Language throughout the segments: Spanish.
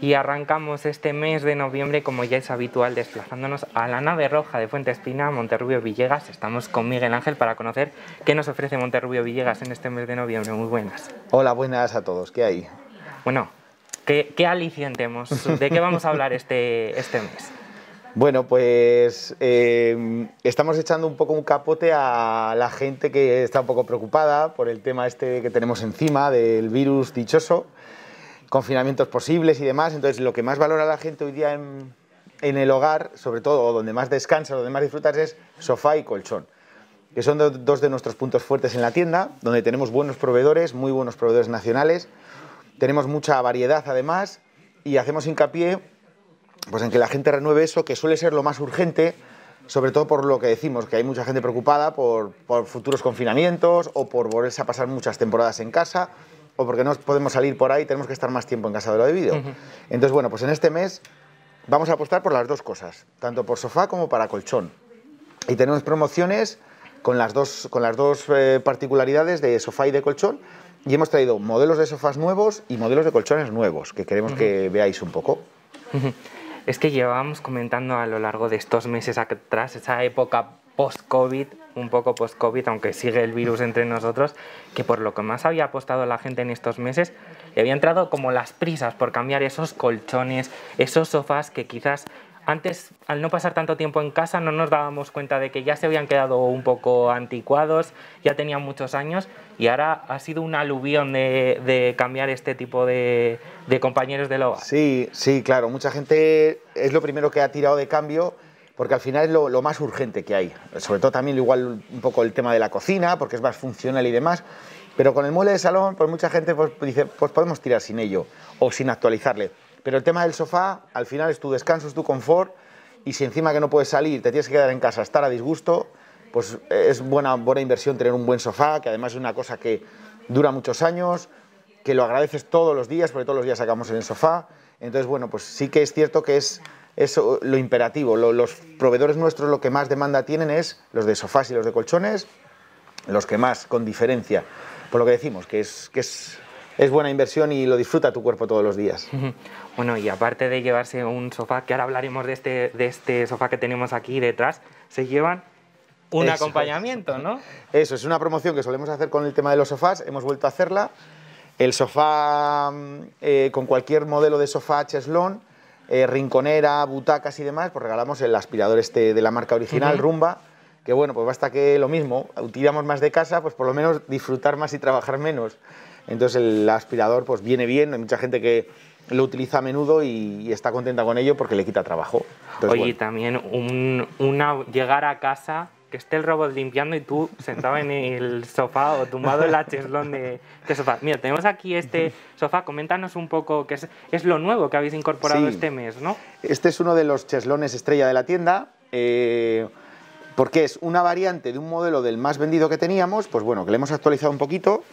y arrancamos este mes de noviembre como ya es habitual desplazándonos a la nave roja de Fuente Espina, Monterrubio Villegas. Estamos con Miguel Ángel para conocer qué nos ofrece Monterrubio Villegas en este mes de noviembre. Muy buenas. Hola, buenas a todos. ¿Qué hay? Bueno, ¿qué, qué aliciente ¿De qué vamos a hablar este, este mes? Bueno, pues eh, estamos echando un poco un capote a la gente que está un poco preocupada por el tema este que tenemos encima del virus dichoso confinamientos posibles y demás. Entonces, lo que más valora la gente hoy día en, el hogar, sobre todo, o donde más descansa, donde más disfrutas, es sofá y colchón, que son dos de nuestros puntos fuertes en la tienda, donde tenemos buenos proveedores, muy buenos proveedores nacionales. Tenemos mucha variedad, además, y hacemos hincapié pues, en que la gente renueve eso, que suele ser lo más urgente, sobre todo por lo que decimos, que hay mucha gente preocupada por, por futuros confinamientos o por volverse a pasar muchas temporadas en casa o porque no podemos salir por ahí, tenemos que estar más tiempo en casa de lo debido. Entonces, bueno, pues en este mes vamos a apostar por las dos cosas, tanto por sofá como para colchón. Y tenemos promociones con las dos, con las dos eh, particularidades de sofá y de colchón. Y hemos traído modelos de sofás nuevos y modelos de colchones nuevos, que queremos que veáis un poco. Es que llevábamos comentando a lo largo de estos meses atrás, esa época post-COVID, un poco post-COVID, aunque sigue el virus entre nosotros, que por lo que más había apostado la gente en estos meses, le había entrado como las prisas por cambiar esos colchones, esos sofás que quizás antes, al no pasar tanto tiempo en casa, no nos dábamos cuenta de que ya se habían quedado un poco anticuados, ya tenían muchos años y ahora ha sido un aluvión de, cambiar este tipo de, de compañeros de loba. Sí, sí, claro, mucha gente es lo primero que ha tirado de cambio porque al final es lo, más urgente que hay. Sobre todo también igual un poco el tema de la cocina, porque es más funcional y demás. Pero con el mueble de salón, pues mucha gente pues, dice, pues podemos tirar sin ello o sin actualizarle. Pero el tema del sofá, al final es tu descanso, es tu confort, y si encima que no puedes salir, te tienes que quedar en casa, estar a disgusto, pues es buena, buena inversión tener un buen sofá, que además es una cosa que dura muchos años, que lo agradeces todos los días, porque todos los días sacamos en el sofá. Entonces, bueno, pues sí que es cierto que es es lo imperativo. los proveedores nuestros lo que más demanda tienen es los de sofás y los de colchones, los que más con diferencia. Por lo que decimos, que es, que es, es buena inversión y lo disfruta tu cuerpo todos los días. Bueno, y aparte de llevarse un sofá, que ahora hablaremos de este, de este sofá que tenemos aquí detrás, se llevan un acompañamiento, ¿no? Eso, es una promoción que solemos hacer con el tema de los sofás, hemos vuelto a hacerla. El sofá, mm, eh, con cualquier modelo de sofá cheslón, eh, rinconera, butacas y demás, pues regalamos el aspirador este de la marca original, Rumba, que bueno, pues basta que lo mismo, tiramos más de casa, pues por lo menos disfrutar más y trabajar menos. Entonces el aspirador pues viene bien, hay mucha gente que lo utiliza a menudo y, está contenta con ello porque le quita trabajo. Oye, también un, una, llegar a casa que esté el robot limpiando y tú sentado en el sofá o tumbado en la cheslón de, de, sofá. Mira, tenemos aquí este sofá, coméntanos un poco qué es, lo nuevo que habéis incorporado este mes, ¿no? Este es uno de los cheslones estrella de la tienda. Eh, porque es una variante de un modelo del más vendido que teníamos, pues bueno, que le hemos actualizado un poquito.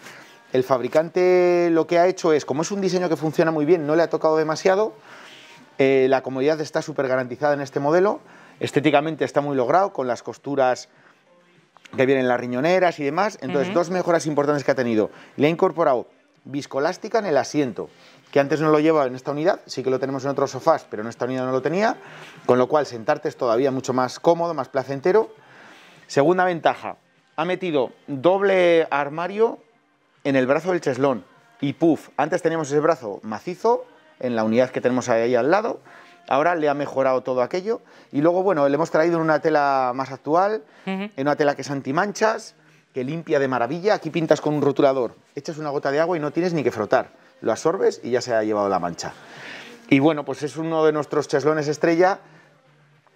El fabricante lo que ha hecho es, como es un diseño que funciona muy bien, no le ha tocado demasiado, eh, la comodidad está súper garantizada en este modelo, Estéticamente está muy logrado con las costuras que vienen las riñoneras y demás. Entonces, dos mejoras importantes que ha tenido. Le ha incorporado viscolástica en el asiento, que antes no lo llevaba en esta unidad, sí que lo tenemos en otros sofás, pero en esta unidad no lo tenía, con lo cual sentarte es todavía mucho más cómodo, más placentero. Segunda ventaja, ha metido doble armario en el brazo del cheslón y puff, antes teníamos ese brazo macizo en la unidad que tenemos ahí al lado, Ahora le ha mejorado todo aquello. Y luego, bueno, le hemos traído en una tela más actual, en una tela que es antimanchas, que limpia de maravilla. Aquí pintas con un rotulador, echas una gota de agua y no tienes ni que frotar. Lo absorbes y ya se ha llevado la mancha. Y bueno, pues es uno de nuestros cheslones estrella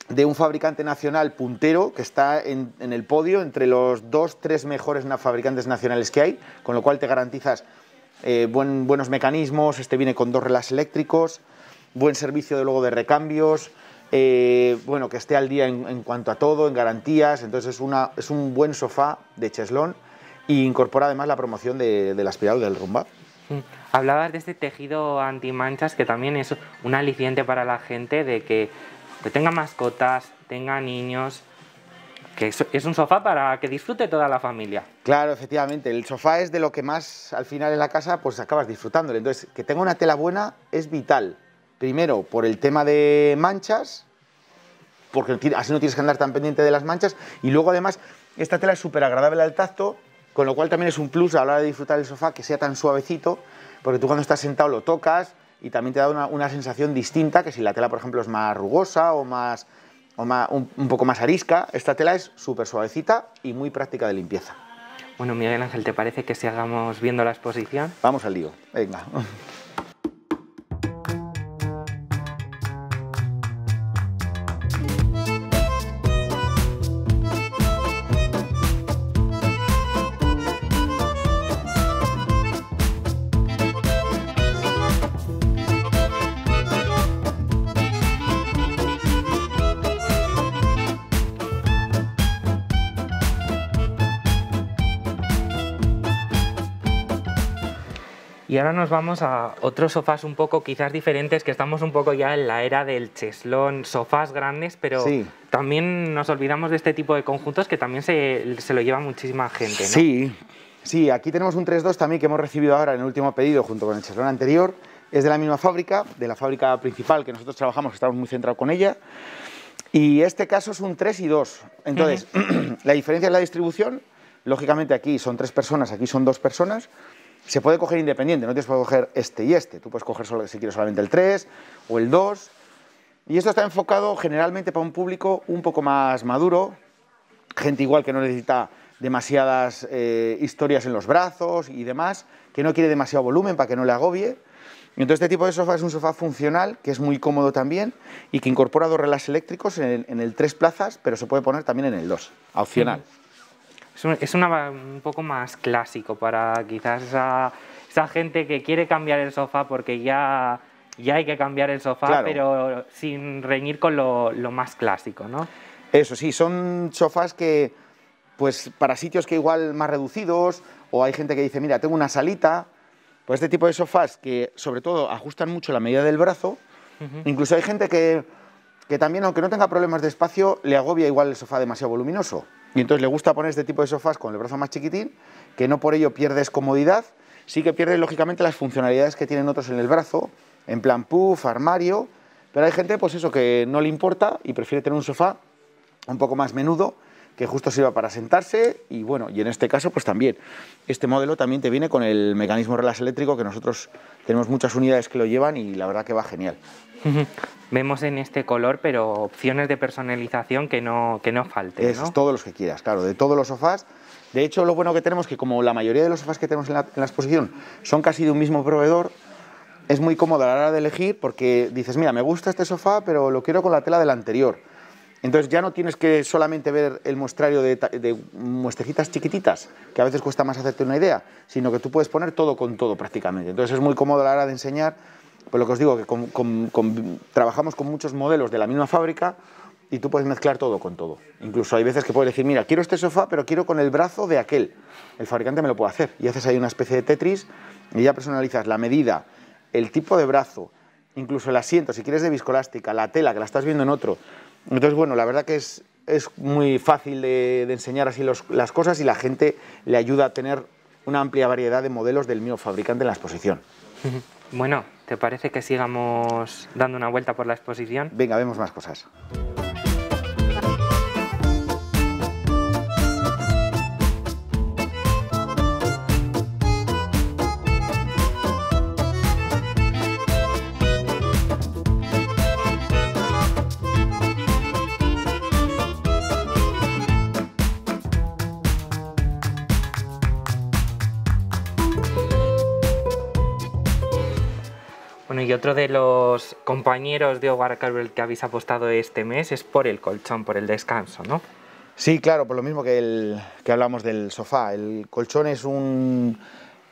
de un fabricante nacional puntero que está en, el podio entre los dos, tres mejores fabricantes nacionales que hay, con lo cual te garantizas eh, buenos mecanismos, este viene con dos relás eléctricos, buen servicio de luego de recambios, eh, bueno, que esté al día en, cuanto a todo, en garantías, entonces es, una, es un buen sofá de cheslón y e incorpora además la promoción de, de la del rumba. Mm. Hablabas de este tejido antimanchas que también es un aliciente para la gente de que tenga mascotas, tenga niños, que es un sofá para que disfrute toda la familia. Claro, efectivamente, el sofá es de lo que más al final en la casa pues acabas disfrutándole. Entonces, que tenga una tela buena es vital. Primero, por el tema de manchas, porque así no tienes que andar tan pendiente de las manchas. Y luego, además, esta tela es súper agradable al tacto, con lo cual también es un plus a la hora de disfrutar el sofá que sea tan suavecito, porque tú cuando estás sentado lo tocas y también te da una, sensación distinta que si la tela, por ejemplo, es más rugosa o más un, poco más arisca. Esta tela es súper suavecita y muy práctica de limpieza. Bueno, Miguel Ángel, ¿te parece que sigamos viendo la exposición? Vamos al lío, venga. Y ahora nos vamos a otros sofás un poco quizás diferentes, que estamos un poco ya en la era del cheslón, sofás grandes, pero también nos olvidamos de este tipo de conjuntos que también se, se lo lleva muchísima gente. Sí, sí, aquí tenemos un 3-2 también que hemos recibido ahora en el último pedido junto con el cheslón anterior. Es de la misma fábrica, de la fábrica principal que nosotros trabajamos, estamos muy centrados con ella. Y este caso es un 3 y 2. Entonces, la diferencia es la distribución. Lógicamente aquí son tres personas, aquí son dos personas. Se puede coger independiente, no tienes que coger este y este. Tú puedes coger solo, si quieres solamente el 3 o el 2. Y esto está enfocado generalmente para un público un poco más maduro, gente igual que no necesita demasiadas eh, historias en los brazos y demás, que no quiere demasiado volumen para que no le agobie. Entonces este tipo de sofá es un sofá funcional que es muy cómodo también y que incorpora dos relás eléctricos en el, en tres plazas, pero se puede poner también en el 2, opcional. Es un, poco más clásico para quizás esa, gente que quiere cambiar el sofá porque ya, ya hay que cambiar el sofá, pero sin reñir con lo, más clásico, ¿no? Eso sí, son sofás que, pues para sitios que igual más reducidos, o hay gente que dice, mira, tengo una salita, pues este tipo de sofás que sobre todo ajustan mucho la medida del brazo, incluso hay gente que, también, aunque no tenga problemas de espacio, le agobia igual el sofá demasiado voluminoso. Y entonces le gusta poner este tipo de sofás con el brazo más chiquitín, que no por ello pierdes comodidad, sí que pierdes lógicamente las funcionalidades que tienen otros en el brazo, en plan puff, armario, pero hay gente pues eso que no le importa y prefiere tener un sofá un poco más menudo, que justo sirva para sentarse y bueno, y en este caso pues también. Este modelo también te viene con el mecanismo relás eléctrico que nosotros tenemos muchas unidades que lo llevan y la verdad que va genial. Vemos en este color, pero opciones de personalización que no, que no falten. Es todos los que quieras, claro, de todos los sofás. De hecho, lo bueno que tenemos que como la mayoría de los sofás que tenemos en la, en la exposición son casi de un mismo proveedor, es muy cómodo a la hora de elegir porque dices, mira, me gusta este sofá, pero lo quiero con la tela del anterior entonces ya no tienes que solamente ver el muestrario de, de, chiquititas, que a veces cuesta más hacerte una idea, sino que tú puedes poner todo con todo prácticamente. Entonces es muy cómodo la hora de enseñar, por lo que os digo, que trabajamos con muchos modelos de la misma fábrica y tú puedes mezclar todo con todo. Incluso hay veces que puedes decir, mira, quiero este sofá, pero quiero con el brazo de aquel. El fabricante me lo puede hacer. Y haces ahí una especie de Tetris y ya personalizas la medida, el tipo de brazo, incluso el asiento, si quieres de viscolástica, la tela, que la estás viendo en otro. Entonces, bueno, la verdad que es, es muy fácil de, enseñar así las cosas y la gente le ayuda a tener una amplia variedad de modelos del mío fabricante en la exposición. Bueno, ¿te parece que sigamos dando una vuelta por la exposición? Venga, vemos más cosas. Y otro de los compañeros de hogar Carvel que habéis apostado este mes es por el colchón, por el descanso, ¿no? Sí, claro, por lo mismo que, el, que hablamos del sofá. El colchón es un,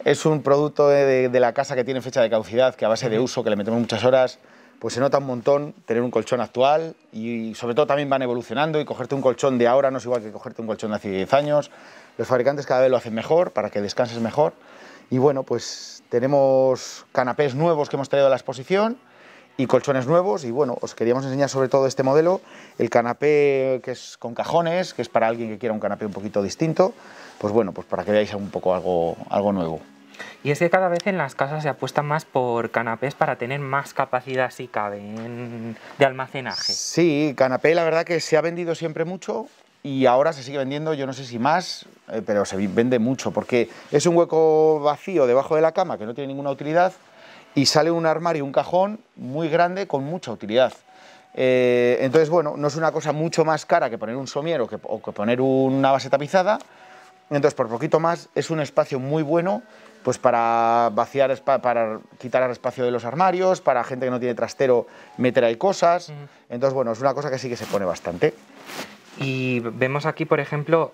es un producto de, la casa que tiene fecha de caducidad, que a base de uso, que le metemos muchas horas, pues se nota un montón tener un colchón actual y sobre todo también van evolucionando y cogerte un colchón de ahora no es igual que cogerte un colchón de hace 10 años. Los fabricantes cada vez lo hacen mejor para que descanses mejor y bueno, pues tenemos canapés nuevos que hemos traído a la exposición y colchones nuevos y bueno, os queríamos enseñar sobre todo este modelo, el canapé que es con cajones, que es para alguien que quiera un canapé un poquito distinto, pues bueno, pues para que veáis un poco algo, nuevo. Y es que cada vez en las casas se apuesta más por canapés para tener más capacidad, si cabe, de almacenaje. Sí, canapé la verdad que se ha vendido siempre mucho, y ahora se sigue vendiendo, yo no sé si más, eh, pero se vende mucho, porque es un hueco vacío debajo de la cama que no tiene ninguna utilidad y sale un armario, un cajón muy grande con mucha utilidad. Eh, entonces, bueno, no es una cosa mucho más cara que poner un somier o que, poner una base tapizada, entonces por poquito más es un espacio muy bueno pues para vaciar, para quitar el espacio de los armarios, para gente que no tiene trastero meter ahí cosas. Entonces, bueno, es una cosa que sí que se pone bastante. Y vemos aquí, por ejemplo,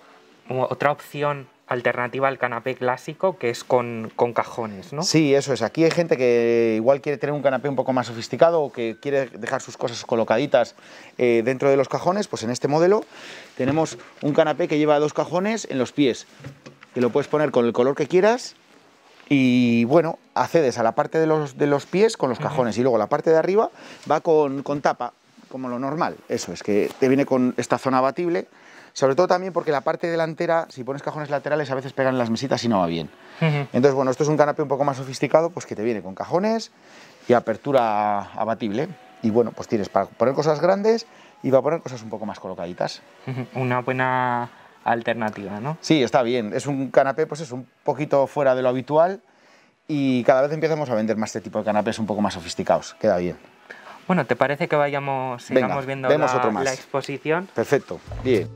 otra opción alternativa al canapé clásico, que es con, cajones, ¿no? Sí, eso es. Aquí hay gente que igual quiere tener un canapé un poco más sofisticado o que quiere dejar sus cosas colocaditas eh, dentro de los cajones, pues en este modelo tenemos un canapé que lleva dos cajones en los pies, que lo puedes poner con el color que quieras y bueno, accedes a la parte de los, de los pies con los cajones y luego la parte de arriba va con, con tapa, como lo normal. Eso es, que te viene con esta zona abatible, sobre todo también porque la parte delantera, si pones cajones laterales, a veces pegan las mesitas y no va bien. Entonces, bueno, esto es un canapé un poco más sofisticado, pues que te viene con cajones y apertura abatible. Y bueno, pues tienes para poner cosas grandes y para poner cosas un poco más colocaditas. Una buena alternativa, ¿no? Sí, está bien. Es un canapé, pues es un poquito fuera de lo habitual y cada vez empezamos a vender más este tipo de canapés un poco más sofisticados. Queda bien. Bueno, ¿te parece que vayamos, sigamos viendo la, la exposición? Perfecto, bien.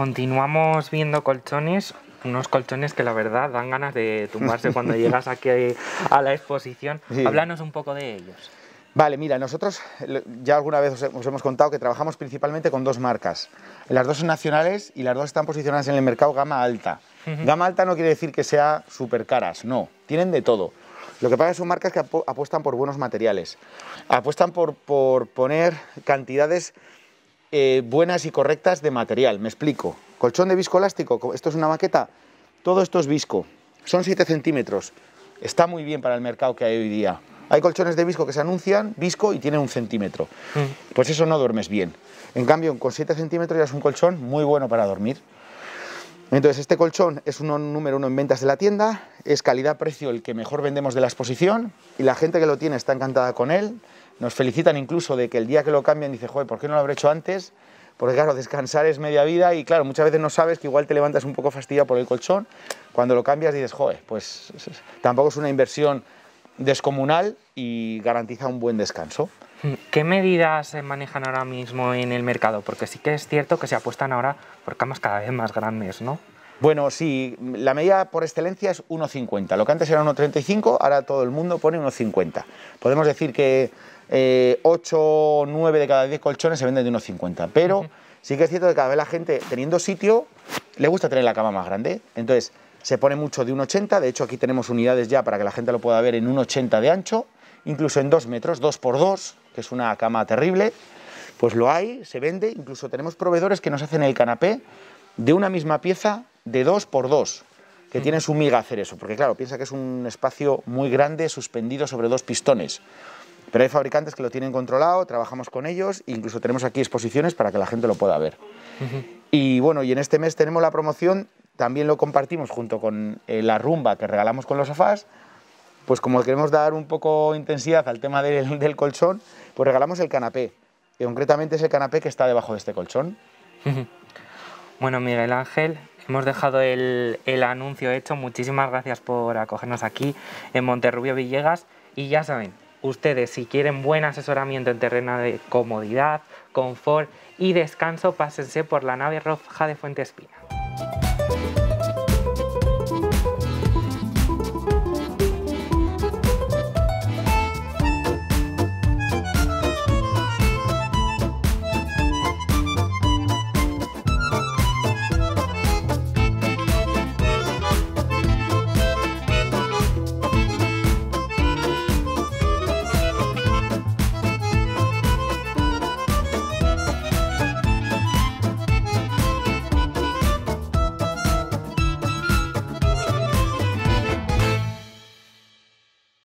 Continuamos viendo colchones, unos colchones que la verdad dan ganas de tumbarse cuando llegas aquí a la exposición. Háblanos un poco de ellos. Vale, mira, nosotros ya alguna vez os, hemos contado que trabajamos principalmente con dos marcas. Las dos son nacionales y las dos están posicionadas en el mercado gama alta. Gama alta no quiere decir que sea súper caras, no, tienen de todo. Lo que pasa son marcas que apuestan por buenos materiales, apuestan por, por poner cantidades eh, buenas y correctas de material. Me explico. Colchón de visco viscoelástico, esto es una maqueta, todo esto es visco, son 7 centímetros. Está muy bien para el mercado que hay hoy día. Hay colchones de visco que se anuncian, visco, y tienen un centímetro. Mm. Pues eso no duermes bien. En cambio, con 7 centímetros ya es un colchón muy bueno para dormir. Entonces este colchón es uno número uno en ventas de la tienda, es calidad-precio el que mejor vendemos de la exposición y la gente que lo tiene está encantada con él, nos felicitan incluso de que el día que lo cambian dice, joder, ¿por qué no lo habré hecho antes? Porque claro, descansar es media vida y claro, muchas veces no sabes que igual te levantas un poco fastidiado por el colchón, cuando lo cambias dices, joder, pues tampoco es una inversión descomunal y garantiza un buen descanso. ¿Qué medidas se manejan ahora mismo en el mercado? Porque sí que es cierto que se apuestan ahora por camas cada vez más grandes, ¿no? Bueno, sí, la medida por excelencia es 1,50. Lo que antes era 1,35, ahora todo el mundo pone 1,50. Podemos decir que 8 eh, o 9 de cada 10 colchones se venden de 1,50, pero sí que es cierto que cada vez la gente, teniendo sitio, le gusta tener la cama más grande. Entonces, se pone mucho de 1,80. De hecho, aquí tenemos unidades ya para que la gente lo pueda ver en 1,80 de ancho, incluso en 2 metros, 2 por 2 que es una cama terrible, pues lo hay, se vende, incluso tenemos proveedores que nos hacen el canapé de una misma pieza de dos por dos, que tienes mm. tiene su miga hacer eso, porque claro, piensa que es un espacio muy grande suspendido sobre dos pistones. Pero hay fabricantes que lo tienen controlado, trabajamos con ellos, incluso tenemos aquí exposiciones para que la gente lo pueda ver. Y bueno, y en este mes tenemos la promoción, también lo compartimos junto con eh, la rumba que regalamos con los afás... pues como queremos dar un poco intensidad al tema del, del colchón, pues regalamos el canapé, y concretamente es el canapé que está debajo de este colchón. Bueno, Miguel Ángel, hemos dejado el, el anuncio hecho. Muchísimas gracias por acogernos aquí en Monterrubio Villegas. Y ya saben, ustedes si quieren buen asesoramiento en terreno de comodidad, confort y descanso, pásense por la nave roja de Fuente Espina.